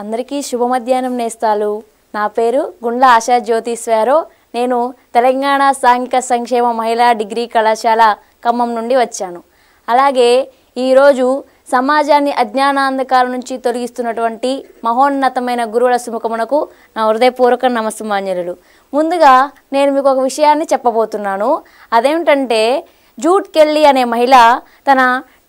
అందరికీ శుభ మధ్యాహ్నం నేస్తాలు నా పేరు గుండ్ల ఆశా జ్యోతిశ్వరరావు నేను తెలంగాణ సాంఘిక సంక్షేమ మహిళా డిగ్రీ కళాశాల ఖమ్మం నుండి వచ్చాను అలాగే ఈరోజు సమాజాన్ని అజ్ఞానాంధకాల నుంచి తొలగిస్తున్నటువంటి మహోన్నతమైన గురువుల సుముఖమునకు నా హృదయపూర్వక నమస్సుమాంజలు ముందుగా నేను మీకు ఒక విషయాన్ని చెప్పబోతున్నాను అదేమిటంటే జూట్ కెల్లి అనే మహిళ తన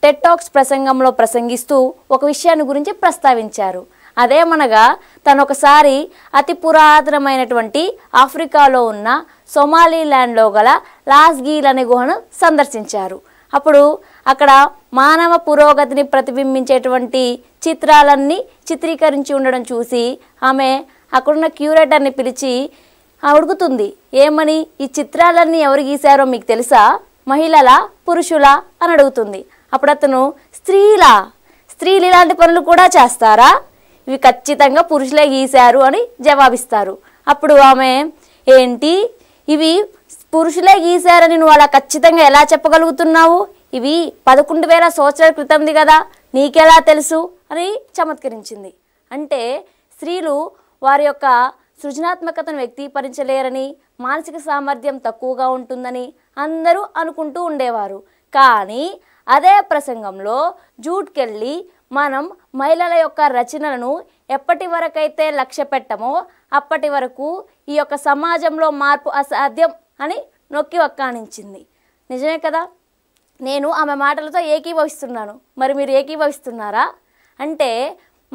టెట్టాక్స్ ప్రసంగంలో ప్రసంగిస్తూ ఒక విషయాన్ని గురించి ప్రస్తావించారు అదేమనగా తనొకసారి అతి పురాతనమైనటువంటి ఆఫ్రికాలో ఉన్న సొమాలీల్యాండ్లో గల లాస్గీల్ అనే గుహను సందర్శించారు అప్పుడు అక్కడ మానవ పురోగతిని ప్రతిబింబించేటువంటి చిత్రాలన్నీ చిత్రీకరించి ఉండడం చూసి ఆమె అక్కడున్న క్యూరేటర్ని పిలిచి అడుగుతుంది ఏమని ఈ చిత్రాలన్నీ ఎవరు గీశారో మీకు తెలుసా మహిళల పురుషుల అని అడుగుతుంది అప్పుడు అతను స్త్రీలా స్త్రీలు ఇలాంటి పనులు కూడా చేస్తారా ఇవి ఖచ్చితంగా పురుషులే గీశారు అని జవాబిస్తారు అప్పుడు ఆమె ఏంటి ఇవి పురుషులే గీశారని నువ్వు అలా ఖచ్చితంగా ఎలా చెప్పగలుగుతున్నావు ఇవి పదకొండు వేల సంవత్సరాల క్రితంది కదా నీకెలా తెలుసు అని చమత్కరించింది అంటే స్త్రీలు వారి యొక్క సృజనాత్మకతను వ్యక్తీకరించలేరని మానసిక సామర్థ్యం తక్కువగా ఉంటుందని అందరూ అనుకుంటూ ఉండేవారు కానీ అదే ప్రసంగంలో జూట్కెళ్ళి మనం మహిళల యొక్క రచనలను ఎప్పటి వరకైతే లక్ష్య పెట్టమో అప్పటి వరకు ఈ యొక్క సమాజంలో మార్పు అసాధ్యం అని నొక్కి వక్కానించింది నిజమే కదా నేను ఆమె మాటలతో ఏకీభవిస్తున్నాను మరి మీరు ఏకీభవిస్తున్నారా అంటే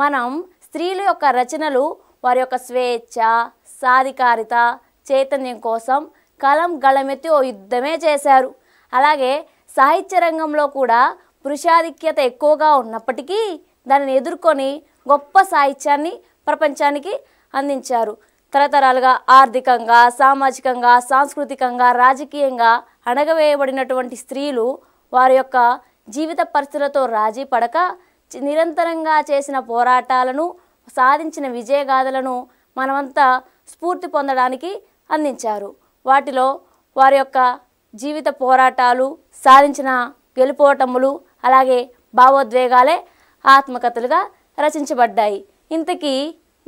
మనం స్త్రీల యొక్క రచనలు వారి యొక్క స్వేచ్ఛ సాధికారిత చైతన్యం కోసం కలం గళమెత్తి ఓ యుద్ధమే చేశారు అలాగే సాహిత్య రంగంలో కూడా పురుషాధిక్యత ఎక్కువగా ఉన్నప్పటికీ దానిని ఎదుర్కొని గొప్ప సాహిత్యాన్ని ప్రపంచానికి అందించారు తరతరాలుగా ఆర్థికంగా సామాజికంగా సాంస్కృతికంగా రాజకీయంగా అణగవేయబడినటువంటి స్త్రీలు వారి యొక్క జీవిత పరిస్థితులతో రాజీ పడక నిరంతరంగా చేసిన పోరాటాలను సాధించిన విజయగాథలను మనమంతా స్ఫూర్తి పొందడానికి అందించారు వాటిలో వారి యొక్క జీవిత పోరాటాలు సాధించిన గెలుపోటములు అలాగే భావోద్వేగాలే ఆత్మకథలుగా రచించబడ్డాయి ఇంతకీ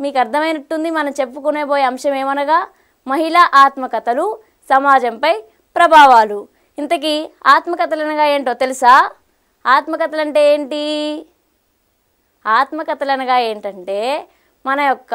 మీకు అర్థమైనట్టుంది మనం చెప్పుకునేబోయే అంశం ఏమనగా మహిళా ఆత్మకథలు సమాజంపై ప్రభావాలు ఇంతకీ ఆత్మకథలు అనగా ఏంటో తెలుసా ఆత్మకథలు అంటే ఏంటి ఆత్మకథలు అనగా ఏంటంటే మన యొక్క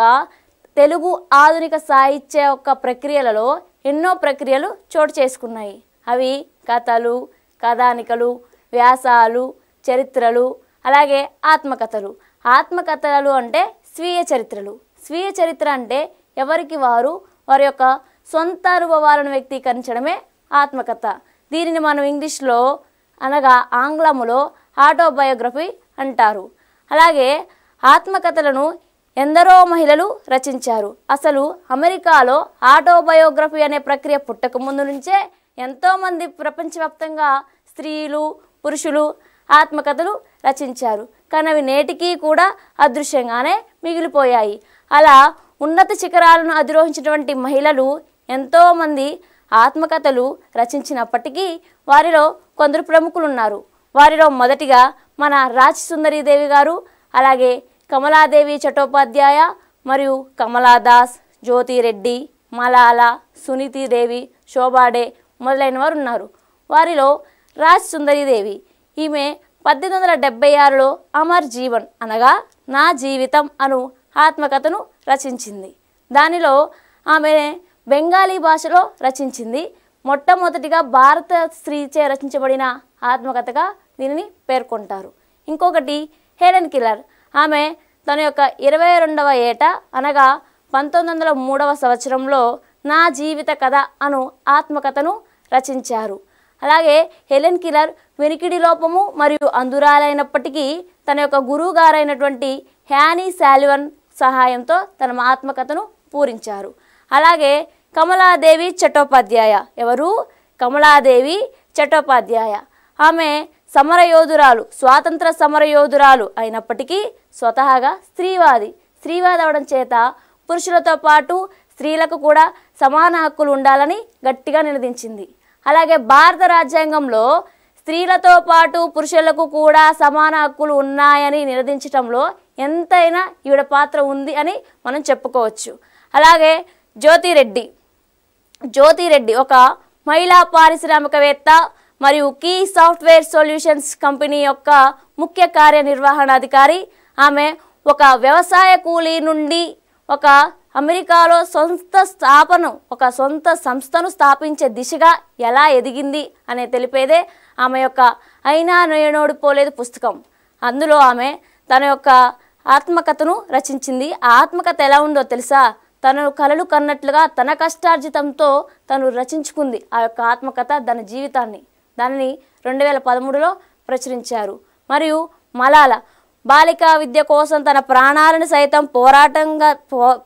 తెలుగు ఆధునిక సాహిత్య యొక్క ప్రక్రియలలో ఎన్నో ప్రక్రియలు చోటు చేసుకున్నాయి అవి కథలు కథానికలు వ్యాసాలు చరిత్రలు అలాగే ఆత్మకథలు ఆత్మకథలు అంటే స్వీయ చరిత్రలు స్వీయ చరిత్ర అంటే ఎవరికి వారు వారి యొక్క సొంత అనుభవాలను వ్యక్తీకరించడమే ఆత్మకథ దీనిని మనం ఇంగ్లీష్లో అనగా ఆంగ్లములో ఆటోబయోగ్రఫీ అంటారు అలాగే ఆత్మకథలను ఎందరో మహిళలు రచించారు అసలు అమెరికాలో ఆటోబయోగ్రఫీ అనే ప్రక్రియ పుట్టకముందు నుంచే ఎంతోమంది ప్రపంచవ్యాప్తంగా స్త్రీలు పురుషులు ఆత్మకథలు రచించారు కానీ అవి నేటికీ కూడా అదృశ్యంగానే మిగిలిపోయాయి అలా ఉన్నత శిఖరాలను అధిరోహించినటువంటి మహిళలు ఎంతోమంది ఆత్మకథలు రచించినప్పటికీ వారిలో కొందరు ప్రముఖులు ఉన్నారు వారిలో మొదటిగా మన రాజ్ గారు అలాగే కమలాదేవి చటోపాధ్యాయ మరియు కమలాదాస్ జ్యోతిరెడ్డి మలాల సునీతిదేవి శోభాడే మొదలైన వారు ఉన్నారు వారిలో రాజ్ సుందరీదేవి ఈమె పద్దెనిమిది వందల డెబ్బై ఆరులో అమర్ జీవన్ అనగా నా జీవితం అను ఆత్మకథను రచించింది దానిలో ఆమె బెంగాలీ భాషలో రచించింది మొట్టమొదటిగా భారత స్త్రీచే రచించబడిన ఆత్మకథగా దీనిని పేర్కొంటారు ఇంకొకటి హెలెన్ కిల్లర్ ఆమె తన యొక్క ఇరవై రెండవ ఏట అనగా పంతొమ్మిది వందల మూడవ సంవత్సరంలో నా జీవిత కథ అను ఆత్మకథను రచించారు అలాగే హెలెన్ కిలర్ వెనికిడి లోపము మరియు అందురాలైనప్పటికీ తన యొక్క గురువు గారైనటువంటి హ్యానీ శాల్వన్ సహాయంతో తన ఆత్మకథను పూరించారు అలాగే కమలాదేవి చట్టోపాధ్యాయ ఎవరు కమలాదేవి చట్టోపాధ్యాయ ఆమె సమరయోధురాలు స్వాతంత్ర సమరయోధురాలు అయినప్పటికీ స్వతహాగా స్త్రీవాది స్త్రీవాది అవడం చేత పురుషులతో పాటు స్త్రీలకు కూడా సమాన హక్కులు ఉండాలని గట్టిగా నిలదించింది అలాగే భారత రాజ్యాంగంలో స్త్రీలతో పాటు పురుషులకు కూడా సమాన హక్కులు ఉన్నాయని నిరదించడంలో ఎంతైనా ఈవిడ పాత్ర ఉంది అని మనం చెప్పుకోవచ్చు అలాగే జ్యోతిరెడ్డి జ్యోతిరెడ్డి ఒక మహిళా పారిశ్రామికవేత్త మరియు కీ సాఫ్ట్వేర్ సొల్యూషన్స్ కంపెనీ యొక్క ముఖ్య కార్యనిర్వహణాధికారి ఆమె ఒక వ్యవసాయ కూలీ నుండి ఒక అమెరికాలో సొంత స్థాపన ఒక సొంత సంస్థను స్థాపించే దిశగా ఎలా ఎదిగింది అనే తెలిపేదే ఆమె యొక్క అయినా నోయనోడు పోలేదు పుస్తకం అందులో ఆమె తన యొక్క ఆత్మకథను రచించింది ఆ ఆత్మకథ ఎలా ఉందో తెలుసా తను కలలు కన్నట్లుగా తన కష్టార్జితంతో తను రచించుకుంది ఆ యొక్క ఆత్మకథ తన జీవితాన్ని దానిని రెండు వేల పదమూడులో ప్రచురించారు మరియు మలాలా బాలికా విద్య కోసం తన ప్రాణాలను సైతం పోరాటంగా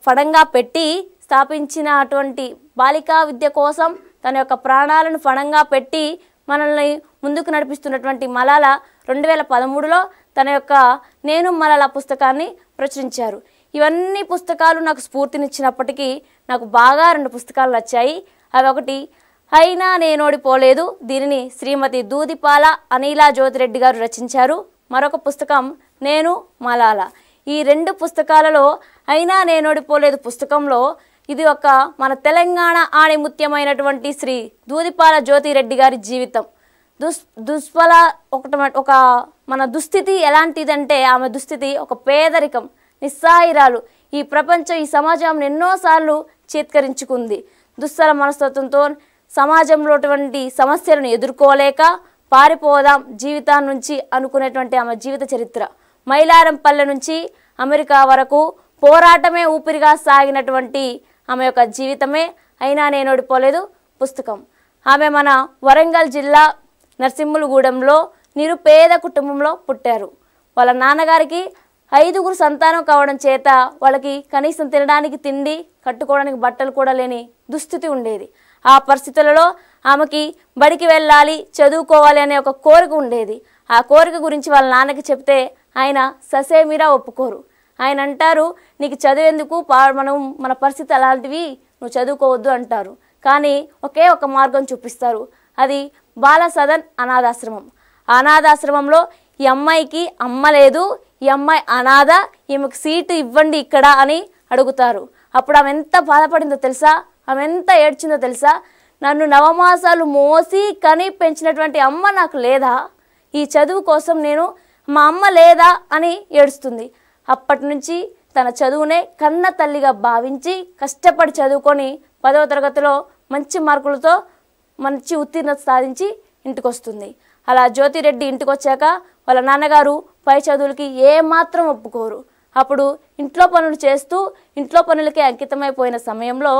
ఫణంగా పెట్టి స్థాపించిన అటువంటి బాలికా విద్య కోసం తన యొక్క ప్రాణాలను ఫణంగా పెట్టి మనల్ని ముందుకు నడిపిస్తున్నటువంటి మలాల రెండు వేల పదమూడులో తన యొక్క నేను మలాల పుస్తకాన్ని ప్రచురించారు ఇవన్నీ పుస్తకాలు నాకు స్ఫూర్తినిచ్చినప్పటికీ నాకు బాగా రెండు పుస్తకాలు నచ్చాయి అవి ఒకటి అయినా నేనోడిపోలేదు దీనిని శ్రీమతి దూదిపాల అనీలా జ్యోతిరెడ్డి గారు రచించారు మరొక పుస్తకం నేను మలాల ఈ రెండు పుస్తకాలలో అయినా నేను ఓడిపోలేదు పుస్తకంలో ఇది ఒక మన తెలంగాణ ఆణిముత్యమైనటువంటి శ్రీ దూదిపాల జ్యోతిరెడ్డి గారి జీవితం దుస్ దుష్ఫల ఒకట ఒక మన దుస్థితి ఎలాంటిదంటే ఆమె దుస్థితి ఒక పేదరికం నిస్సాయిరాలు ఈ ప్రపంచం ఈ సమాజం ఎన్నోసార్లు చేత్కరించుకుంది దుస్సల మనస్తత్వంతో సమాజంలోటువంటి సమస్యలను ఎదుర్కోలేక పారిపోదాం జీవితాన్నించి అనుకునేటువంటి ఆమె జీవిత చరిత్ర మైలారంపల్లె నుంచి అమెరికా వరకు పోరాటమే ఊపిరిగా సాగినటువంటి ఆమె యొక్క జీవితమే అయినా నేను ఓడిపోలేదు పుస్తకం ఆమె మన వరంగల్ జిల్లా నరసింహులగూడెంలో నిరుపేద కుటుంబంలో పుట్టారు వాళ్ళ నాన్నగారికి ఐదుగురు సంతానం కావడం చేత వాళ్ళకి కనీసం తినడానికి తిండి కట్టుకోవడానికి బట్టలు కూడా లేని దుస్థితి ఉండేది ఆ పరిస్థితులలో ఆమెకి బడికి వెళ్ళాలి చదువుకోవాలి అనే ఒక కోరిక ఉండేది ఆ కోరిక గురించి వాళ్ళ నాన్నకి చెప్తే ఆయన ససేమిరా ఒప్పుకోరు ఆయన అంటారు నీకు చదివేందుకు మనం మన పరిస్థితి అలాంటివి నువ్వు చదువుకోవద్దు అంటారు కానీ ఒకే ఒక మార్గం చూపిస్తారు అది బాల సదన్ అనాథాశ్రమం అనాథాశ్రమంలో ఈ అమ్మాయికి అమ్మ లేదు ఈ అమ్మాయి అనాథ ఈమెకు సీటు ఇవ్వండి ఇక్కడ అని అడుగుతారు అప్పుడు ఆమె ఎంత బాధపడిందో తెలుసా ఆమె ఎంత ఏడ్చిందో తెలుసా నన్ను నవమాసాలు మోసి కని పెంచినటువంటి అమ్మ నాకు లేదా ఈ చదువు కోసం నేను మా అమ్మ లేదా అని ఏడుస్తుంది అప్పటి నుంచి తన చదువునే కన్న తల్లిగా భావించి కష్టపడి చదువుకొని పదవ తరగతిలో మంచి మార్కులతో మంచి ఉత్తీర్ణత సాధించి ఇంటికొస్తుంది అలా జ్యోతిరెడ్డి ఇంటికి వచ్చాక వాళ్ళ నాన్నగారు పై చదువులకి ఏమాత్రం ఒప్పుకోరు అప్పుడు ఇంట్లో పనులు చేస్తూ ఇంట్లో పనులకే అంకితమైపోయిన సమయంలో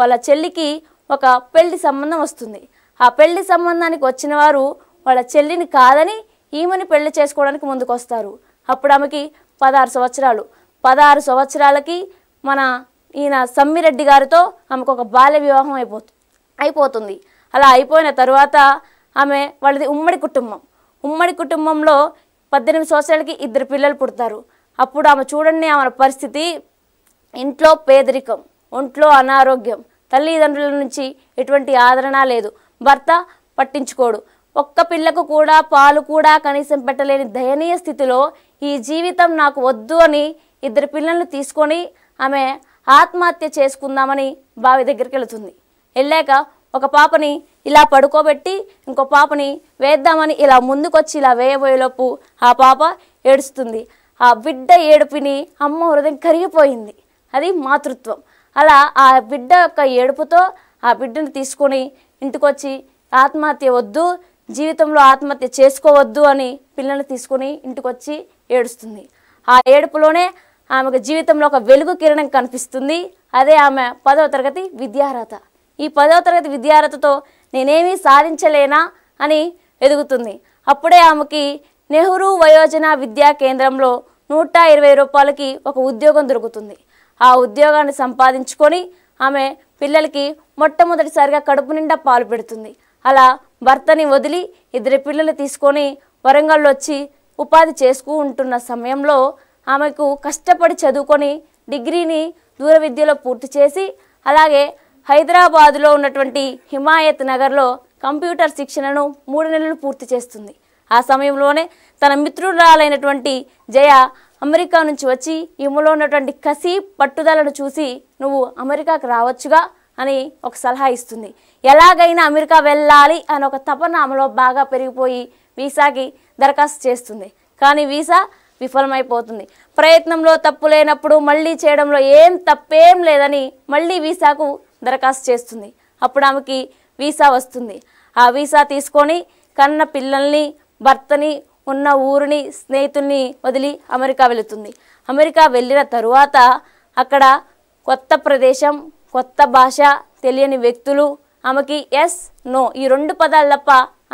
వాళ్ళ చెల్లికి ఒక పెళ్లి సంబంధం వస్తుంది ఆ పెళ్లి సంబంధానికి వచ్చిన వారు వాళ్ళ చెల్లిని కాదని ఈమెను పెళ్లి చేసుకోవడానికి ముందుకొస్తారు అప్పుడు ఆమెకి పదహారు సంవత్సరాలు పదహారు సంవత్సరాలకి మన ఈయన సమ్మిరెడ్డి గారితో ఆమెకు ఒక బాల్య వివాహం అయిపోతుంది అయిపోతుంది అలా అయిపోయిన తర్వాత ఆమె వాళ్ళది ఉమ్మడి కుటుంబం ఉమ్మడి కుటుంబంలో పద్దెనిమిది సంవత్సరాలకి ఇద్దరు పిల్లలు పుడతారు అప్పుడు ఆమె చూడండి ఆమె పరిస్థితి ఇంట్లో పేదరికం ఒంట్లో అనారోగ్యం తల్లిదండ్రుల నుంచి ఎటువంటి ఆదరణ లేదు భర్త పట్టించుకోడు ఒక్క పిల్లకు కూడా పాలు కూడా కనీసం పెట్టలేని దయనీయ స్థితిలో ఈ జీవితం నాకు వద్దు అని ఇద్దరు పిల్లలను తీసుకొని ఆమె ఆత్మహత్య చేసుకుందామని బావి దగ్గరికి వెళుతుంది వెళ్ళాక ఒక పాపని ఇలా పడుకోబెట్టి ఇంకో పాపని వేద్దామని ఇలా ముందుకొచ్చి ఇలా వేయబోయేలోపు ఆ పాప ఏడుస్తుంది ఆ బిడ్డ ఏడుపుని అమ్మ హృదయం కరిగిపోయింది అది మాతృత్వం అలా ఆ బిడ్డ యొక్క ఏడుపుతో ఆ బిడ్డను తీసుకొని ఇంటికొచ్చి ఆత్మహత్య వద్దు జీవితంలో ఆత్మహత్య చేసుకోవద్దు అని పిల్లల్ని తీసుకుని ఇంటికొచ్చి ఏడుస్తుంది ఆ ఏడుపులోనే ఆమెకు జీవితంలో ఒక వెలుగు కిరణం కనిపిస్తుంది అదే ఆమె పదవ తరగతి విద్యార్హత ఈ పదవ తరగతి విద్యార్హతతో నేనేమీ సాధించలేనా అని ఎదుగుతుంది అప్పుడే ఆమెకి నెహ్రూ వయోజన విద్యా కేంద్రంలో నూట ఇరవై రూపాయలకి ఒక ఉద్యోగం దొరుకుతుంది ఆ ఉద్యోగాన్ని సంపాదించుకొని ఆమె పిల్లలకి మొట్టమొదటిసారిగా కడుపు నిండా పాలు పెడుతుంది అలా భర్తని వదిలి ఇద్దరు పిల్లలు తీసుకొని వరంగల్లో వచ్చి ఉపాధి చేసుకు ఉంటున్న సమయంలో ఆమెకు కష్టపడి చదువుకొని డిగ్రీని దూర విద్యలో పూర్తి చేసి అలాగే హైదరాబాదులో ఉన్నటువంటి హిమాయత్ నగర్లో కంప్యూటర్ శిక్షణను మూడు నెలలు పూర్తి చేస్తుంది ఆ సమయంలోనే తన మిత్రురాలైనటువంటి జయ అమెరికా నుంచి వచ్చి ఈమెలో ఉన్నటువంటి కసి పట్టుదలను చూసి నువ్వు అమెరికాకు రావచ్చుగా అని ఒక సలహా ఇస్తుంది ఎలాగైనా అమెరికా వెళ్ళాలి అని ఒక తపన ఆమెలో బాగా పెరిగిపోయి వీసాకి దరఖాస్తు చేస్తుంది కానీ వీసా విఫలమైపోతుంది ప్రయత్నంలో తప్పు లేనప్పుడు మళ్ళీ చేయడంలో ఏం తప్పేం లేదని మళ్ళీ వీసాకు దరఖాస్తు చేస్తుంది అప్పుడు ఆమెకి వీసా వస్తుంది ఆ వీసా తీసుకొని కన్న పిల్లల్ని భర్తని ఉన్న ఊరిని స్నేహితుల్ని వదిలి అమెరికా వెళుతుంది అమెరికా వెళ్ళిన తరువాత అక్కడ కొత్త ప్రదేశం కొత్త భాష తెలియని వ్యక్తులు ఆమెకి ఎస్ నో ఈ రెండు పదాలు తప్ప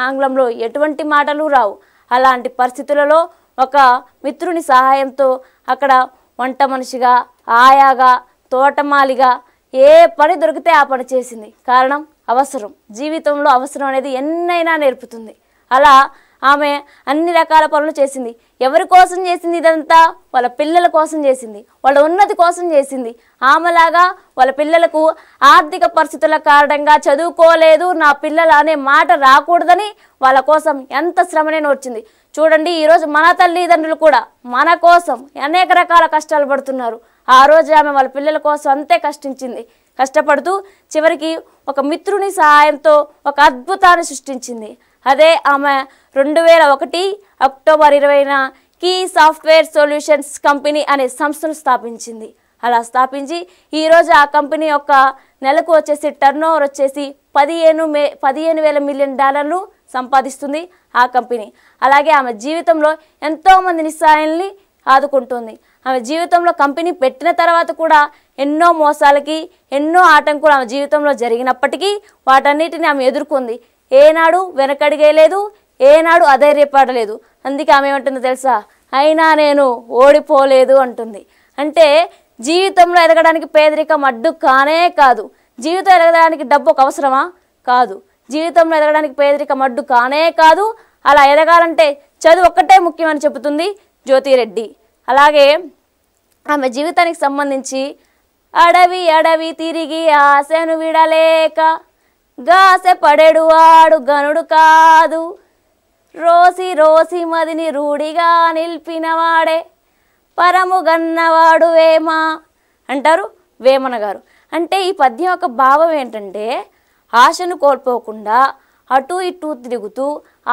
ఆంగ్లంలో ఎటువంటి మాటలు రావు అలాంటి పరిస్థితులలో ఒక మిత్రుని సహాయంతో అక్కడ వంట మనిషిగా ఆయాగా తోటమాలిగా ఏ పని దొరికితే ఆ పని చేసింది కారణం అవసరం జీవితంలో అవసరం అనేది ఎన్నైనా నేర్పుతుంది అలా ఆమె అన్ని రకాల పనులు చేసింది ఎవరి కోసం చేసింది ఇదంతా వాళ్ళ పిల్లల కోసం చేసింది వాళ్ళ ఉన్నతి కోసం చేసింది ఆమెలాగా వాళ్ళ పిల్లలకు ఆర్థిక పరిస్థితుల కారణంగా చదువుకోలేదు నా పిల్లలు అనే మాట రాకూడదని వాళ్ళ కోసం ఎంత శ్రమనే నోర్చింది చూడండి ఈరోజు మన తల్లిదండ్రులు కూడా మన కోసం అనేక రకాల కష్టాలు పడుతున్నారు ఆ రోజు ఆమె వాళ్ళ పిల్లల కోసం అంతే కష్టించింది కష్టపడుతూ చివరికి ఒక మిత్రుని సహాయంతో ఒక అద్భుతాన్ని సృష్టించింది అదే ఆమె రెండు వేల ఒకటి అక్టోబర్ ఇరవైన కీ సాఫ్ట్వేర్ సొల్యూషన్స్ కంపెనీ అనే సంస్థను స్థాపించింది అలా స్థాపించి ఈరోజు ఆ కంపెనీ యొక్క నెలకు వచ్చేసి టర్న్ ఓవర్ వచ్చేసి పదిహేను మే పదిహేను వేల మిలియన్ డాలర్లు సంపాదిస్తుంది ఆ కంపెనీ అలాగే ఆమె జీవితంలో ఎంతోమంది నిస్సాయాల్ని ఆదుకుంటుంది ఆమె జీవితంలో కంపెనీ పెట్టిన తర్వాత కూడా ఎన్నో మోసాలకి ఎన్నో ఆటంకులు ఆమె జీవితంలో జరిగినప్పటికీ వాటన్నిటిని ఆమె ఎదుర్కొంది ఏనాడు వెనకడిగేయలేదు ఏనాడు అధైర్యపడలేదు అందుకే ఆమె ఏమంటుంది తెలుసా అయినా నేను ఓడిపోలేదు అంటుంది అంటే జీవితంలో ఎదగడానికి పేదరికం అడ్డు కానే కాదు జీవితం ఎదగడానికి డబ్బు ఒక అవసరమా కాదు జీవితంలో ఎదగడానికి పేదరికం అడ్డు కానే కాదు అలా ఎదగాలంటే చదువు ఒక్కటే ముఖ్యమని చెబుతుంది జ్యోతిరెడ్డి అలాగే ఆమె జీవితానికి సంబంధించి అడవి అడవి తిరిగి ఆశను విడలేక గాసె వాడు గనుడు కాదు రోసి రోసి మదిని రూడిగా నిలిపినవాడే పరము గన్నవాడు వేమ అంటారు వేమన గారు అంటే ఈ పద్యం యొక్క భావం ఏంటంటే ఆశను కోల్పోకుండా అటు ఇటు తిరుగుతూ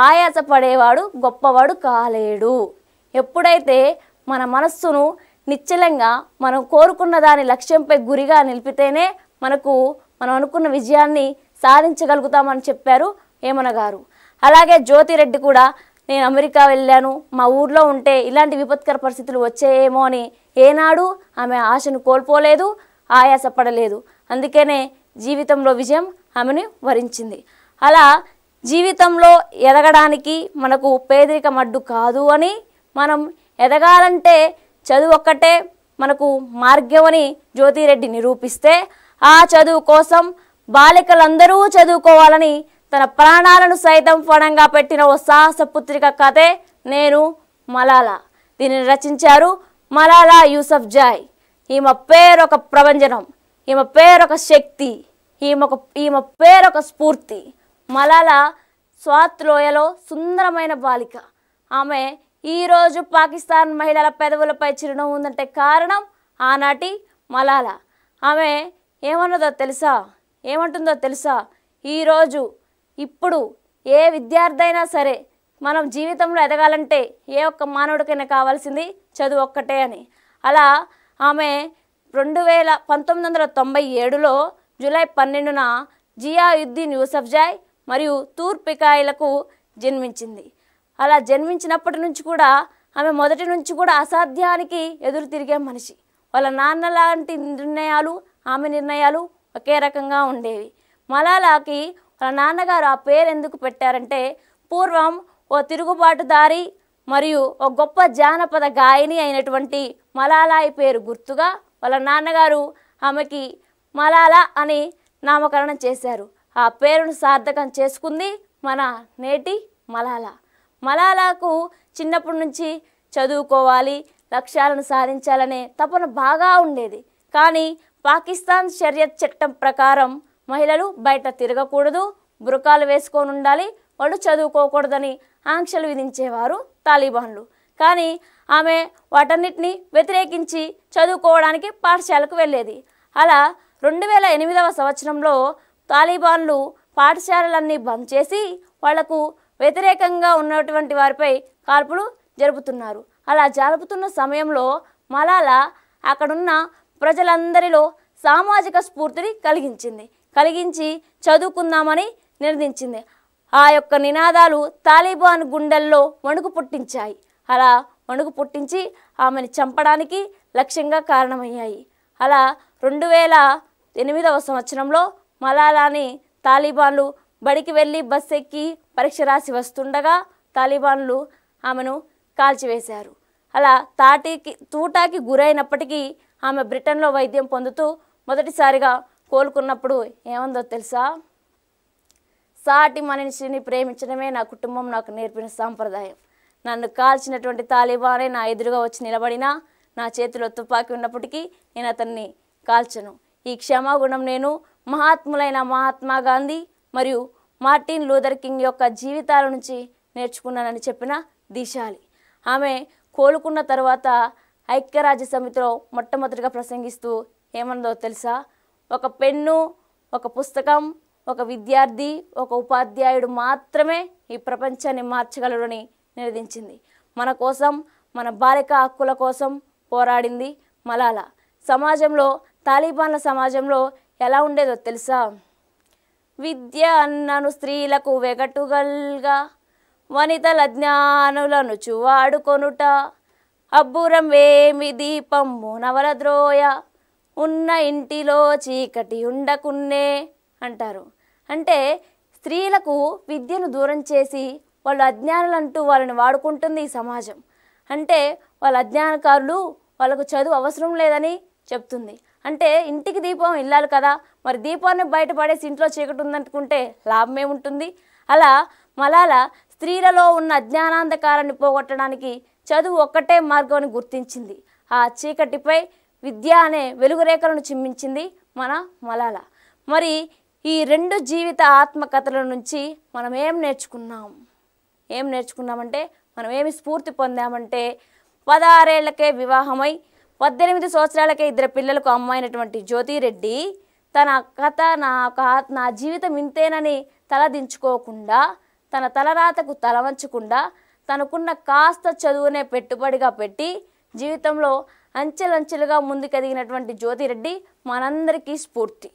ఆయాస పడేవాడు గొప్పవాడు కాలేడు ఎప్పుడైతే మన మనస్సును నిశ్చలంగా మనం కోరుకున్న దాని లక్ష్యంపై గురిగా నిలిపితేనే మనకు మనం అనుకున్న విజయాన్ని సాధించగలుగుతామని చెప్పారు హేమన గారు అలాగే జ్యోతిరెడ్డి కూడా నేను అమెరికా వెళ్ళాను మా ఊర్లో ఉంటే ఇలాంటి విపత్కర పరిస్థితులు వచ్చాయేమో అని ఏనాడు ఆమె ఆశను కోల్పోలేదు ఆయాసపడలేదు అందుకనే జీవితంలో విజయం ఆమెను వరించింది అలా జీవితంలో ఎదగడానికి మనకు పేదరిక మడ్డు కాదు అని మనం ఎదగాలంటే చదువు ఒక్కటే మనకు మార్గం అని జ్యోతిరెడ్డి నిరూపిస్తే ఆ చదువు కోసం బాలికలందరూ చదువుకోవాలని తన ప్రాణాలను సైతం ఫణంగా పెట్టిన ఓ సాహస పుత్రిక కథే నేను మలాలా దీనిని రచించారు మలాలా యూసఫ్ జాయ్ ఈమె ఒక ప్రభంజనం ఈమె ఒక శక్తి ఈమె ఒక ఈమె స్ఫూర్తి మలాలా స్వాత్ లోయలో సుందరమైన బాలిక ఆమె ఈరోజు పాకిస్తాన్ మహిళల పెదవులపై చిరునవ్వు ఉందంటే కారణం ఆనాటి మలాలా ఆమె ఏమన్నదో తెలుసా ఏమంటుందో తెలుసా ఈరోజు ఇప్పుడు ఏ విద్యార్థి అయినా సరే మనం జీవితంలో ఎదగాలంటే ఏ ఒక్క మానవుడికైనా కావాల్సింది చదువు ఒక్కటే అని అలా ఆమె రెండు వేల పంతొమ్మిది వందల తొంభై ఏడులో జూలై పన్నెండున జియాయుద్దీన్ యూసఫ్జాయ్ మరియు తూర్పికాయలకు జన్మించింది అలా జన్మించినప్పటి నుంచి కూడా ఆమె మొదటి నుంచి కూడా అసాధ్యానికి ఎదురు తిరిగే మనిషి వాళ్ళ నాన్న లాంటి నిర్ణయాలు ఆమె నిర్ణయాలు ఒకే రకంగా ఉండేవి మలాలాకి వాళ్ళ నాన్నగారు ఆ పేరు ఎందుకు పెట్టారంటే పూర్వం ఓ తిరుగుబాటుదారి మరియు ఓ గొప్ప జానపద గాయని అయినటువంటి మలాలాయి పేరు గుర్తుగా వాళ్ళ నాన్నగారు ఆమెకి మలాలా అని నామకరణం చేశారు ఆ పేరును సార్థకం చేసుకుంది మన నేటి మలాలా మలాలాకు చిన్నప్పటి నుంచి చదువుకోవాలి లక్ష్యాలను సాధించాలనే తపన బాగా ఉండేది కానీ పాకిస్తాన్ షరియత్ చట్టం ప్రకారం మహిళలు బయట తిరగకూడదు బురకాలు వేసుకొని ఉండాలి వాళ్ళు చదువుకోకూడదని ఆంక్షలు విధించేవారు తాలిబాన్లు కానీ ఆమె వాటన్నిటిని వ్యతిరేకించి చదువుకోవడానికి పాఠశాలకు వెళ్ళేది అలా రెండు వేల ఎనిమిదవ సంవత్సరంలో తాలిబాన్లు పాఠశాలలన్నీ బంద్ చేసి వాళ్లకు వ్యతిరేకంగా ఉన్నటువంటి వారిపై కాల్పులు జరుపుతున్నారు అలా జరుపుతున్న సమయంలో మలాలా అక్కడున్న ప్రజలందరిలో సామాజిక స్ఫూర్తిని కలిగించింది కలిగించి చదువుకుందామని నిర్ణయించింది ఆ యొక్క నినాదాలు తాలిబాన్ గుండెల్లో వణుకు పుట్టించాయి అలా వణుకు పుట్టించి ఆమెను చంపడానికి లక్ష్యంగా కారణమయ్యాయి అలా రెండు వేల ఎనిమిదవ సంవత్సరంలో మలాలాని తాలిబాన్లు బడికి వెళ్ళి బస్ ఎక్కి పరీక్ష రాసి వస్తుండగా తాలిబాన్లు ఆమెను కాల్చివేశారు అలా తాటికి తూటాకి గురైనప్పటికీ ఆమె బ్రిటన్లో వైద్యం పొందుతూ మొదటిసారిగా కోలుకున్నప్పుడు ఏముందో తెలుసా సాటి మనిషిని ప్రేమించడమే నా కుటుంబం నాకు నేర్పిన సాంప్రదాయం నన్ను కాల్చినటువంటి తాలిబానే నా ఎదురుగా వచ్చి నిలబడినా నా చేతిలో తుపాకీ ఉన్నప్పటికీ నేను అతన్ని కాల్చను ఈ క్షమాగుణం నేను మహాత్ములైన మహాత్మా గాంధీ మరియు మార్టిన్ లూథర్ కింగ్ యొక్క జీవితాల నుంచి నేర్చుకున్నానని చెప్పిన దిశాలి ఆమె కోలుకున్న తర్వాత ఐక్యరాజ్య సమితిలో మొట్టమొదటిగా ప్రసంగిస్తూ ఏమన్నదో తెలుసా ఒక పెన్ను ఒక పుస్తకం ఒక విద్యార్థి ఒక ఉపాధ్యాయుడు మాత్రమే ఈ ప్రపంచాన్ని మార్చగలడని నిలదించింది మన కోసం మన బాలిక హక్కుల కోసం పోరాడింది మలాలా సమాజంలో తాలిబాన్ల సమాజంలో ఎలా ఉండేదో తెలుసా విద్య అన్నను స్త్రీలకు వెగటుగల్గా వనితల జ్ఞానులను చువాడుకొనుట అబ్బురం వేమి దీపం ద్రోయ ఉన్న ఇంటిలో చీకటి ఉండకున్నే అంటారు అంటే స్త్రీలకు విద్యను దూరం చేసి వాళ్ళు అజ్ఞానులంటూ వాళ్ళని వాడుకుంటుంది ఈ సమాజం అంటే వాళ్ళ అజ్ఞానకారులు వాళ్ళకు చదువు అవసరం లేదని చెప్తుంది అంటే ఇంటికి దీపం ఇల్లాలి కదా మరి దీపాన్ని బయటపడేసి ఇంట్లో చీకటి ఉందనుకుంటే లాభం ఏముంటుంది అలా మలాల స్త్రీలలో ఉన్న అజ్ఞానాంధకారాన్ని పోగొట్టడానికి చదువు ఒక్కటే మార్గం అని గుర్తించింది ఆ చీకటిపై విద్య అనే వెలుగురేఖలను చిమ్మించింది మన మలాల మరి ఈ రెండు జీవిత ఆత్మకథల నుంచి మనం ఏం నేర్చుకున్నాం ఏం నేర్చుకున్నామంటే మనం ఏమి స్ఫూర్తి పొందామంటే పదహారేళ్లకే వివాహమై పద్దెనిమిది సంవత్సరాలకే ఇద్దరు పిల్లలకు అమ్మాయినటువంటి జ్యోతిరెడ్డి తన కథ నా ఒక నా జీవితం ఇంతేనని తలదించుకోకుండా తన తలరాతకు తలవంచకుండా తనకున్న కాస్త చదువునే పెట్టుబడిగా పెట్టి జీవితంలో అంచెలంచెలుగా ముందుకెదిగినటువంటి జ్యోతిరెడ్డి మనందరికీ స్ఫూర్తి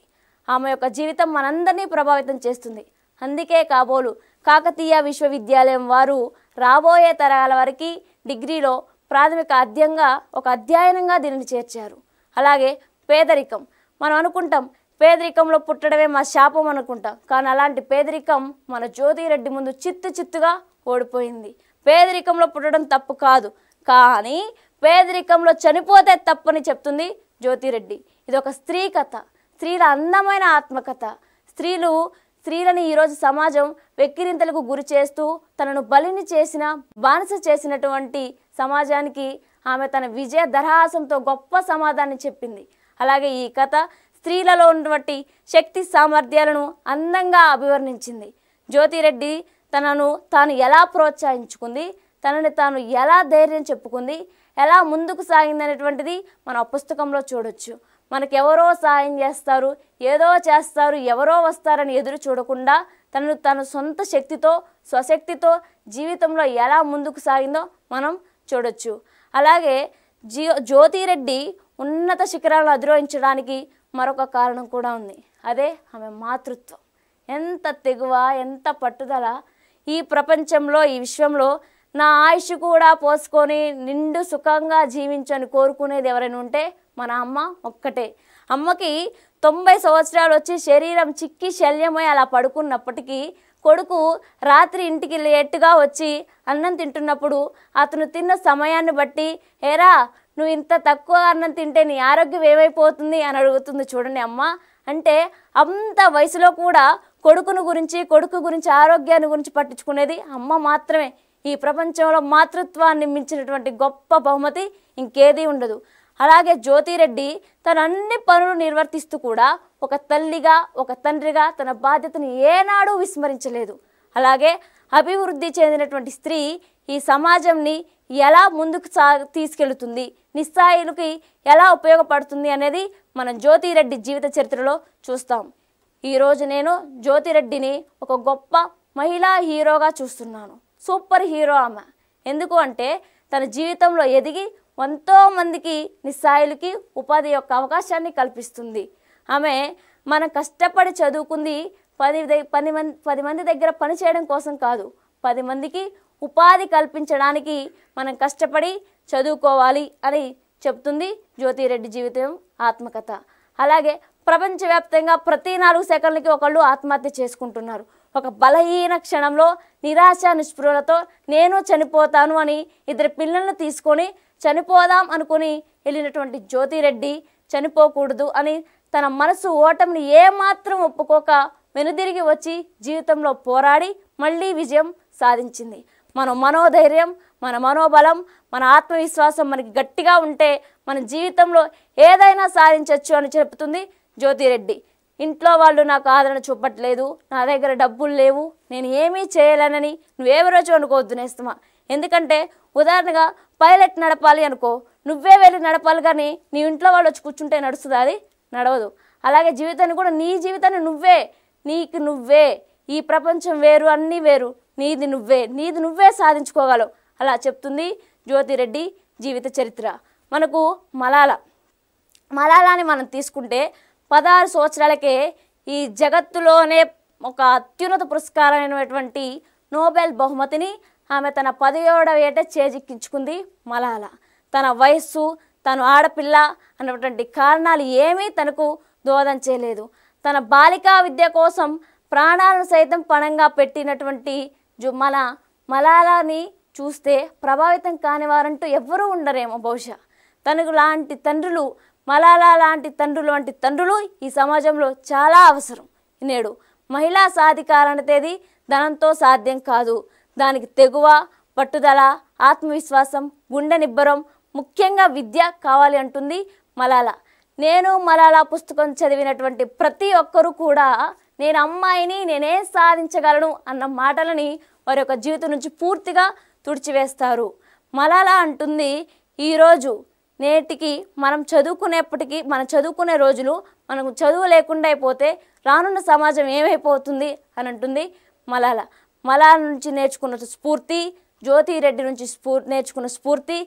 ఆమె యొక్క జీవితం మనందరినీ ప్రభావితం చేస్తుంది అందుకే కాబోలు కాకతీయ విశ్వవిద్యాలయం వారు రాబోయే తరాల వారికి డిగ్రీలో ప్రాథమిక అధ్యయంగా ఒక అధ్యయనంగా దీనిని చేర్చారు అలాగే పేదరికం మనం అనుకుంటాం పేదరికంలో పుట్టడమే మా శాపం అనుకుంటాం కానీ అలాంటి పేదరికం మన జ్యోతిరెడ్డి ముందు చిత్తు చిత్తుగా ఓడిపోయింది పేదరికంలో పుట్టడం తప్పు కాదు కానీ పేదరికంలో చనిపోతే తప్పని చెప్తుంది జ్యోతిరెడ్డి ఇది ఒక స్త్రీ కథ స్త్రీల అందమైన ఆత్మకథ స్త్రీలు స్త్రీలని ఈరోజు సమాజం వెక్కిరింతలకు గురి చేస్తూ తనను బలిని చేసిన బానిస చేసినటువంటి సమాజానికి ఆమె తన విజయ దరహాసంతో గొప్ప సమాధానం చెప్పింది అలాగే ఈ కథ స్త్రీలలో ఉన్నటువంటి శక్తి సామర్థ్యాలను అందంగా అభివర్ణించింది జ్యోతిరెడ్డి తనను తాను ఎలా ప్రోత్సహించుకుంది తనని తాను ఎలా ధైర్యం చెప్పుకుంది ఎలా ముందుకు సాగింది అనేటువంటిది మన పుస్తకంలో చూడొచ్చు మనకెవరో సాయం చేస్తారు ఏదో చేస్తారు ఎవరో వస్తారని ఎదురు చూడకుండా తనను తన సొంత శక్తితో స్వశక్తితో జీవితంలో ఎలా ముందుకు సాగిందో మనం చూడొచ్చు అలాగే జీ జ్యోతిరెడ్డి ఉన్నత శిఖరాలను అధిరోహించడానికి మరొక కారణం కూడా ఉంది అదే ఆమె మాతృత్వం ఎంత తెగువ ఎంత పట్టుదల ఈ ప్రపంచంలో ఈ విశ్వంలో నా ఆయుష్ కూడా పోసుకొని నిండు సుఖంగా జీవించని కోరుకునేది ఎవరైనా ఉంటే మన అమ్మ ఒక్కటే అమ్మకి తొంభై సంవత్సరాలు వచ్చి శరీరం చిక్కి శల్యమై అలా పడుకున్నప్పటికీ కొడుకు రాత్రి ఇంటికి లేటుగా వచ్చి అన్నం తింటున్నప్పుడు అతను తిన్న సమయాన్ని బట్టి ఏరా నువ్వు ఇంత తక్కువ అన్నం తింటే నీ ఆరోగ్యం ఏమైపోతుంది అని అడుగుతుంది చూడండి అమ్మ అంటే అంత వయసులో కూడా కొడుకును గురించి కొడుకు గురించి ఆరోగ్యాన్ని గురించి పట్టించుకునేది అమ్మ మాత్రమే ఈ ప్రపంచంలో మాతృత్వాన్ని మించినటువంటి గొప్ప బహుమతి ఇంకేదీ ఉండదు అలాగే జ్యోతిరెడ్డి తన అన్ని పనులు నిర్వర్తిస్తూ కూడా ఒక తల్లిగా ఒక తండ్రిగా తన బాధ్యతను ఏనాడూ విస్మరించలేదు అలాగే అభివృద్ధి చెందినటువంటి స్త్రీ ఈ సమాజంని ఎలా ముందుకు సా తీసుకెళ్తుంది నిస్సాయిలకి ఎలా ఉపయోగపడుతుంది అనేది మనం జ్యోతిరెడ్డి జీవిత చరిత్రలో చూస్తాం ఈరోజు నేను జ్యోతిరెడ్డిని ఒక గొప్ప మహిళా హీరోగా చూస్తున్నాను సూపర్ హీరో ఆమె ఎందుకు అంటే తన జీవితంలో ఎదిగి ఎంతోమందికి నిస్సాయులకి ఉపాధి యొక్క అవకాశాన్ని కల్పిస్తుంది ఆమె మనం కష్టపడి చదువుకుంది పది పది మంది పది మంది దగ్గర పనిచేయడం కోసం కాదు పది మందికి ఉపాధి కల్పించడానికి మనం కష్టపడి చదువుకోవాలి అని చెప్తుంది జ్యోతిరెడ్డి జీవితం ఆత్మకథ అలాగే ప్రపంచవ్యాప్తంగా ప్రతి నాలుగు సెకండ్లకి ఒకళ్ళు ఆత్మహత్య చేసుకుంటున్నారు ఒక బలహీన క్షణంలో నిరాశ నిస్పృహలతో నేను చనిపోతాను అని ఇద్దరు పిల్లలను తీసుకొని చనిపోదాం అనుకుని వెళ్ళినటువంటి జ్యోతిరెడ్డి చనిపోకూడదు అని తన మనసు ఓటమిని ఏమాత్రం ఒప్పుకోక వెనుదిరిగి వచ్చి జీవితంలో పోరాడి మళ్ళీ విజయం సాధించింది మన మనోధైర్యం మన మనోబలం మన ఆత్మవిశ్వాసం మనకి గట్టిగా ఉంటే మన జీవితంలో ఏదైనా సాధించవచ్చు అని చెప్తుంది జ్యోతిరెడ్డి ఇంట్లో వాళ్ళు నాకు ఆదరణ చూపట్లేదు నా దగ్గర డబ్బులు లేవు నేను ఏమీ చేయలేనని నువ్వేవరోజు అనుకోవద్దు నేస్తమా ఎందుకంటే ఉదాహరణగా పైలట్ నడపాలి అనుకో నువ్వే వెళ్ళి నడపాలి కానీ నీ ఇంట్లో వాళ్ళు వచ్చి కూర్చుంటే నడుస్తుంది అది నడవదు అలాగే జీవితాన్ని కూడా నీ జీవితాన్ని నువ్వే నీకు నువ్వే ఈ ప్రపంచం వేరు అన్నీ వేరు నీది నువ్వే నీది నువ్వే సాధించుకోగలవు అలా చెప్తుంది జ్యోతిరెడ్డి జీవిత చరిత్ర మనకు మలాల మలాలని మనం తీసుకుంటే పదహారు సంవత్సరాలకే ఈ జగత్తులోనే ఒక అత్యున్నత పురస్కారమైనటువంటి నోబెల్ బహుమతిని ఆమె తన పదిహేడవ ఏట చేజిక్కించుకుంది మలాల తన వయస్సు తను ఆడపిల్ల అన్నటువంటి కారణాలు ఏమీ తనకు దోదం చేయలేదు తన బాలికా విద్య కోసం ప్రాణాలను సైతం పణంగా పెట్టినటువంటి జుమ్మల మలాలాని చూస్తే ప్రభావితం కాని వారంటూ ఎవ్వరూ ఉండరేమో బహుశా తనకు లాంటి తండ్రులు మలాలా లాంటి తండ్రులు వంటి తండ్రులు ఈ సమాజంలో చాలా అవసరం నేడు మహిళా సాధికారణతేది ధనంతో సాధ్యం కాదు దానికి తెగువ పట్టుదల ఆత్మవిశ్వాసం గుండె నిబ్బరం ముఖ్యంగా విద్య కావాలి అంటుంది మలాలా నేను మలాలా పుస్తకం చదివినటువంటి ప్రతి ఒక్కరూ కూడా నేను అమ్మాయిని నేనే సాధించగలను అన్న మాటలని వారి యొక్క జీవితం నుంచి పూర్తిగా తుడిచివేస్తారు మలాలా అంటుంది ఈరోజు నేటికి మనం చదువుకునేప్పటికీ మనం చదువుకునే రోజులు మనకు చదువు లేకుండా అయిపోతే రానున్న సమాజం ఏమైపోతుంది అని అంటుంది మలాల మలాల నుంచి నేర్చుకున్న స్ఫూర్తి జ్యోతిరెడ్డి నుంచి స్ఫూర్ నేర్చుకున్న స్ఫూర్తి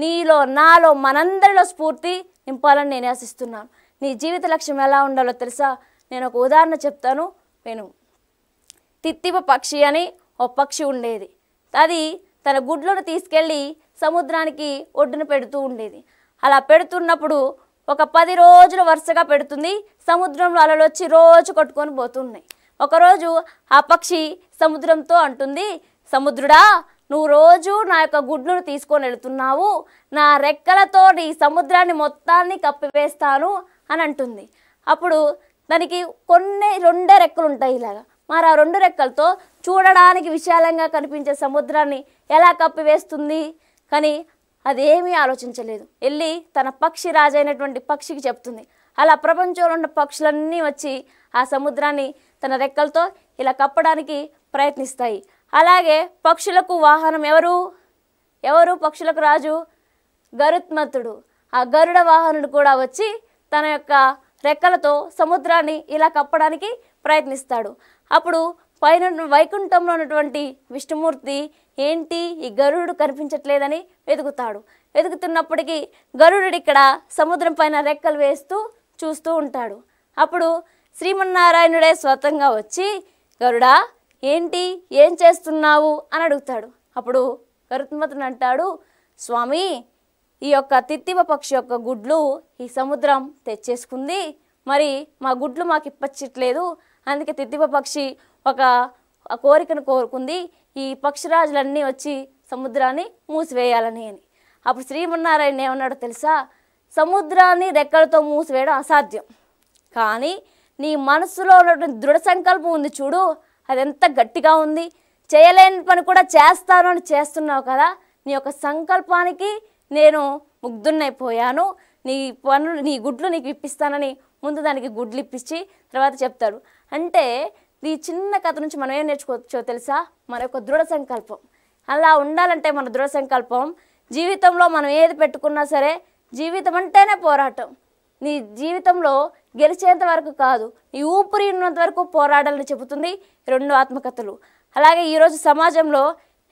నీలో నాలో మనందరిలో స్ఫూర్తి నింపాలని నేను ఆశిస్తున్నాను నీ జీవిత లక్ష్యం ఎలా ఉండాలో తెలుసా నేను ఒక ఉదాహరణ చెప్తాను విను తిత్తిప పక్షి అని ఒక పక్షి ఉండేది అది తన గుడ్లను తీసుకెళ్ళి సముద్రానికి ఒడ్డున పెడుతూ ఉండేది అలా పెడుతున్నప్పుడు ఒక పది రోజులు వరుసగా పెడుతుంది సముద్రంలో అలలు వచ్చి రోజు కొట్టుకొని పోతున్నాయి ఒకరోజు ఆ పక్షి సముద్రంతో అంటుంది సముద్రుడా నువ్వు రోజు నా యొక్క గుడ్లను తీసుకొని వెళుతున్నావు నా రెక్కలతో నీ సముద్రాన్ని మొత్తాన్ని కప్పివేస్తాను అని అంటుంది అప్పుడు దానికి కొన్ని రెండే రెక్కలు ఉంటాయి ఇలాగా మరి ఆ రెండు రెక్కలతో చూడడానికి విశాలంగా కనిపించే సముద్రాన్ని ఎలా కప్పివేస్తుంది కానీ అదేమీ ఆలోచించలేదు వెళ్ళి తన పక్షి రాజైనటువంటి పక్షికి చెప్తుంది అలా ప్రపంచంలో ఉన్న పక్షులన్నీ వచ్చి ఆ సముద్రాన్ని తన రెక్కలతో ఇలా కప్పడానికి ప్రయత్నిస్తాయి అలాగే పక్షులకు వాహనం ఎవరు ఎవరు పక్షులకు రాజు గరుత్మంతుడు ఆ గరుడ వాహనుడు కూడా వచ్చి తన యొక్క రెక్కలతో సముద్రాన్ని ఇలా కప్పడానికి ప్రయత్నిస్తాడు అప్పుడు పైన వైకుంఠంలో ఉన్నటువంటి విష్ణుమూర్తి ఏంటి ఈ గరుడు కనిపించట్లేదని వెతుకుతాడు వెతుకుతున్నప్పటికీ గరుడు ఇక్కడ సముద్రం పైన రెక్కలు వేస్తూ చూస్తూ ఉంటాడు అప్పుడు శ్రీమన్నారాయణుడే స్వతంగా వచ్చి గరుడా ఏంటి ఏం చేస్తున్నావు అని అడుగుతాడు అప్పుడు గరుత్మతుడు అంటాడు స్వామి ఈ యొక్క తిత్తివ పక్షి యొక్క గుడ్లు ఈ సముద్రం తెచ్చేసుకుంది మరి మా గుడ్లు మాకు ఇప్పచ్చట్లేదు అందుకే తిత్తివ పక్షి ఒక కోరికను కోరుకుంది ఈ పక్షిరాజులన్నీ వచ్చి సముద్రాన్ని మూసివేయాలని అని అప్పుడు శ్రీమన్నారాయణ ఏమన్నాడో తెలుసా సముద్రాన్ని రెక్కలతో మూసివేయడం అసాధ్యం కానీ నీ మనసులో ఉన్నటువంటి దృఢ సంకల్పం ఉంది చూడు అది ఎంత గట్టిగా ఉంది చేయలేని పని కూడా చేస్తాను అని చేస్తున్నావు కదా నీ యొక్క సంకల్పానికి నేను ముగ్ధున్నైపోయాను నీ పనులు నీ గుడ్లు నీకు ఇప్పిస్తానని ముందు దానికి గుడ్లు ఇప్పించి తర్వాత చెప్తాడు అంటే ఈ చిన్న కథ నుంచి మనం ఏం నేర్చుకోవచ్చో తెలుసా మన యొక్క దృఢ సంకల్పం అలా ఉండాలంటే మన దృఢ సంకల్పం జీవితంలో మనం ఏది పెట్టుకున్నా సరే జీవితం అంటేనే పోరాటం నీ జీవితంలో గెలిచేంత వరకు కాదు నీ ఊపిరి ఉన్నంత వరకు పోరాడాలని చెబుతుంది రెండు ఆత్మకథలు అలాగే ఈరోజు సమాజంలో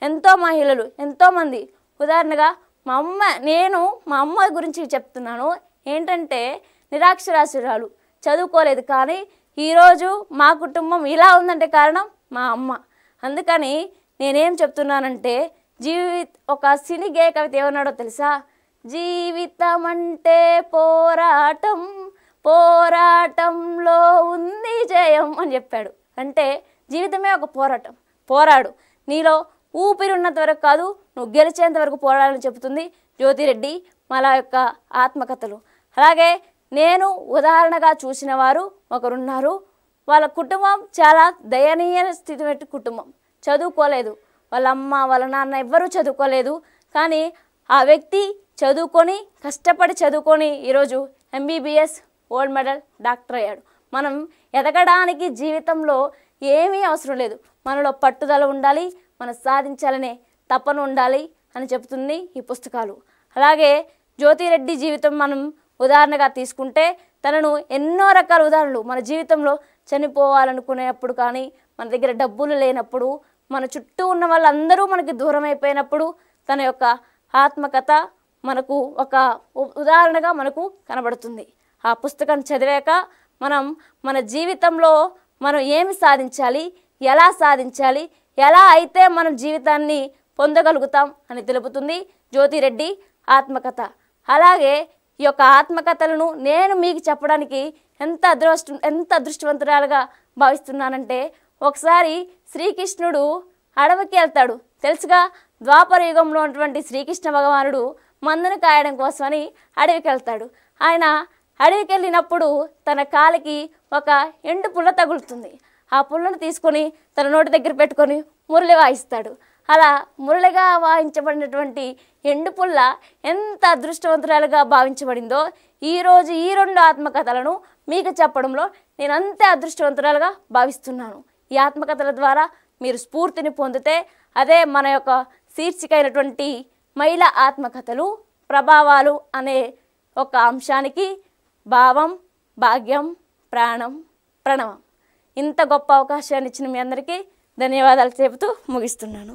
ఎంతో మహిళలు ఎంతోమంది ఉదాహరణగా మా అమ్మ నేను మా అమ్మ గురించి చెప్తున్నాను ఏంటంటే నిరాక్షరాస్యురాలు చదువుకోలేదు కానీ ఈరోజు మా కుటుంబం ఇలా ఉందంటే కారణం మా అమ్మ అందుకని నేనేం చెప్తున్నానంటే జీవి ఒక సినీ గేయ కవిత ఏమన్నాడో తెలుసా జీవితం అంటే పోరాటం పోరాటంలో ఉంది జయం అని చెప్పాడు అంటే జీవితమే ఒక పోరాటం పోరాడు నీలో ఊపిరి ఉన్నంత వరకు కాదు నువ్వు గెలిచేంత వరకు పోరాడాలని చెబుతుంది జ్యోతిరెడ్డి మళ్ళా యొక్క ఆత్మకథలు అలాగే నేను ఉదాహరణగా చూసిన వారు ఒకరున్నారు వాళ్ళ కుటుంబం చాలా దయనీయ స్థితి పెట్టి కుటుంబం చదువుకోలేదు వాళ్ళ అమ్మ వాళ్ళ నాన్న ఎవ్వరూ చదువుకోలేదు కానీ ఆ వ్యక్తి చదువుకొని కష్టపడి చదువుకొని ఈరోజు ఎంబీబీఎస్ గోల్డ్ మెడల్ డాక్టర్ అయ్యాడు మనం ఎదగడానికి జీవితంలో ఏమీ అవసరం లేదు మనలో పట్టుదల ఉండాలి మనం సాధించాలనే తపన ఉండాలి అని చెబుతుంది ఈ పుస్తకాలు అలాగే జ్యోతిరెడ్డి జీవితం మనం ఉదాహరణగా తీసుకుంటే తనను ఎన్నో రకాల ఉదాహరణలు మన జీవితంలో చనిపోవాలనుకునేప్పుడు కానీ మన దగ్గర డబ్బులు లేనప్పుడు మన చుట్టూ ఉన్న వాళ్ళందరూ మనకి దూరం అయిపోయినప్పుడు తన యొక్క ఆత్మకథ మనకు ఒక ఉదాహరణగా మనకు కనబడుతుంది ఆ పుస్తకం చదివాక మనం మన జీవితంలో మనం ఏమి సాధించాలి ఎలా సాధించాలి ఎలా అయితే మనం జీవితాన్ని పొందగలుగుతాం అని తెలుపుతుంది జ్యోతిరెడ్డి ఆత్మకథ అలాగే ఈ యొక్క ఆత్మకథలను నేను మీకు చెప్పడానికి ఎంత అదృష్ట ఎంత అదృష్టవంతురాలుగా భావిస్తున్నానంటే ఒకసారి శ్రీకృష్ణుడు అడవికి వెళ్తాడు తెలుసుగా ద్వాపర యుగంలో ఉన్నటువంటి శ్రీకృష్ణ భగవానుడు మందును కాయడం కోసమని అడవికి వెళ్తాడు ఆయన అడవికి వెళ్ళినప్పుడు తన కాలికి ఒక ఎండు పుల్ల తగులుతుంది ఆ పుల్లను తీసుకొని తన నోటి దగ్గర పెట్టుకొని మురళి వాయిస్తాడు అలా మురళిగా వాయించబడినటువంటి ఎండుపుల్ల ఎంత అదృష్టవంతురాలుగా భావించబడిందో ఈరోజు ఈ రెండు ఆత్మకథలను మీకు చెప్పడంలో నేను అంతే అదృష్టవంతురాలుగా భావిస్తున్నాను ఈ ఆత్మకథల ద్వారా మీరు స్ఫూర్తిని పొందితే అదే మన యొక్క శీర్షిక అయినటువంటి మహిళ ఆత్మకథలు ప్రభావాలు అనే ఒక అంశానికి భావం భాగ్యం ప్రాణం ప్రణవం ఇంత గొప్ప అవకాశాన్ని ఇచ్చిన మీ అందరికీ ధన్యవాదాలు చెబుతూ ముగిస్తున్నాను